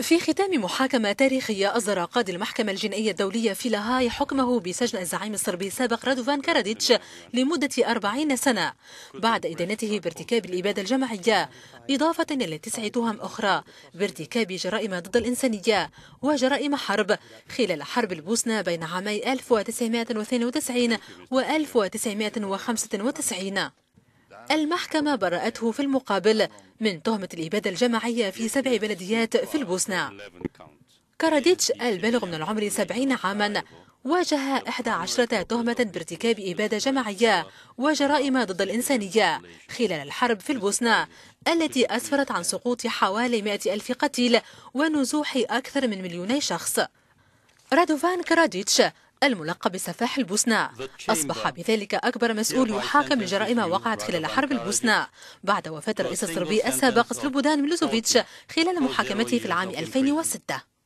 في ختام محاكمة تاريخية أصدر قاضي المحكمة الجنائية الدولية في لاهاي حكمه بسجن الزعيم الصربي السابق رادوفان كاراديتش لمدة 40 سنة بعد إدانته بارتكاب الإبادة الجماعية إضافة إلى تسع تهم أخرى بارتكاب جرائم ضد الإنسانية وجرائم حرب خلال حرب البوسنة بين عامي 1992 و 1995 المحكمة برأته في المقابل من تهمة الإبادة الجماعية في سبع بلديات في البوسنة كاراديتش البالغ من العمر سبعين عاما واجه إحدى عشرة تهمة بارتكاب إبادة جماعية وجرائم ضد الإنسانية خلال الحرب في البوسنة التي أسفرت عن سقوط حوالي 100 ألف قتيل ونزوح أكثر من مليوني شخص رادوفان كاراديتش الملقب بسفاح البوسنة أصبح بذلك أكبر مسؤول يحاكم لجرائم وقعت خلال حرب البوسنة بعد وفاة الرئيس الصربي السابق سلوبودان ميلوزوفيتش خلال محاكمته في العام 2006